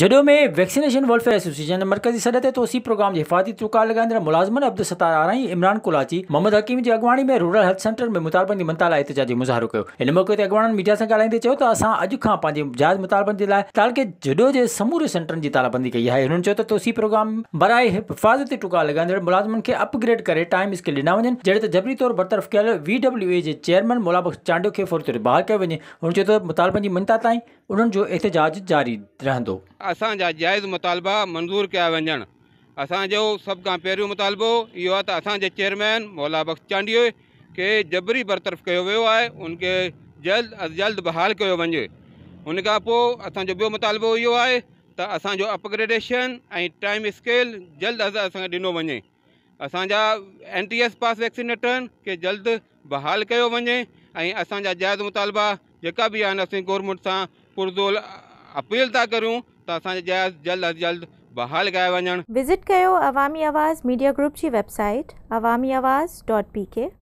जडियो में vaccination welfare association मरकजी सदत है तो उसी प्रोग्राम के हिफाती तुकार अंदर मुलाजमन अब्दुल सतार आरई इमरान कुलाची मोहम्मद हकीम की अगवाणी में रूरल हेल्थ सेंटर में मुतालबंदी मंताला एहतजाज जो मुज़ाहरो किया इन मौके से अगवाणन मीडिया से ालाइंदे तो अस अज का पाँच जायज़ मुतालबंदी लाइ तालके जडियो के समूरे सेंटर की तालाबंदी कई है उन्होंने तो उसी प्रोग्राम बरए हिफाजती टुका लॻाईंदड़ मुलाज़मन के अपग्रेड करे टाइम स्किल ॾिना वन जड़े त जबरी तौर बरतरफ़ कल वी डब्ल्यू ए के चेयरमैन मोलाबक चांडियो के फौरी तौर बहाल कयो वञे हुन चयो त मुतालबनि जी एहतजाज जारी रहंदो असांजा जाइज़ मुतालबा मंज़ूरु कया वञनि असांजो सभु खां पहिरियों मुतालबो इहो आहे त असांजे चेयरमैन मौला बख़्श चांडिए खे जबरी बरतरफ़ कयो वियो आहे उनखे जल्द अज़ जल्द बहाल कयो वञे उनखां पोइ असांजो ॿियो मुतालबो इहो आहे त असांजो अपग्रेडेशन ऐं टाइम स्केल जल्द अज असांखे ॾिनो वञे असांजा एन टी एस पास वैक्सीनेटर खे जल्द बहाल कयो वञे ऐं असांजा जाइज़ मुतालबा जेका बि आहिनि असीं गोरमेंट सां पुरज़ोल अपील था करियूं त असांजे जल्द अजीडिया ग्रुप जी वेबसाइट अवाज़ डॉट पी के